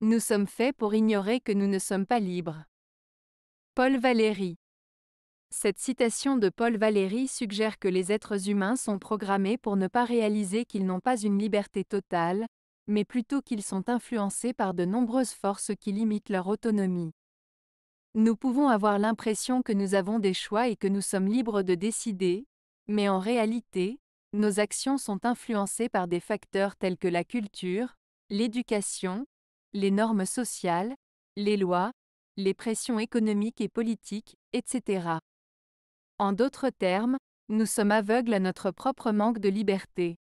Nous sommes faits pour ignorer que nous ne sommes pas libres. Paul Valéry Cette citation de Paul Valéry suggère que les êtres humains sont programmés pour ne pas réaliser qu'ils n'ont pas une liberté totale, mais plutôt qu'ils sont influencés par de nombreuses forces qui limitent leur autonomie. Nous pouvons avoir l'impression que nous avons des choix et que nous sommes libres de décider, mais en réalité, nos actions sont influencées par des facteurs tels que la culture, l'éducation, les normes sociales, les lois, les pressions économiques et politiques, etc. En d'autres termes, nous sommes aveugles à notre propre manque de liberté.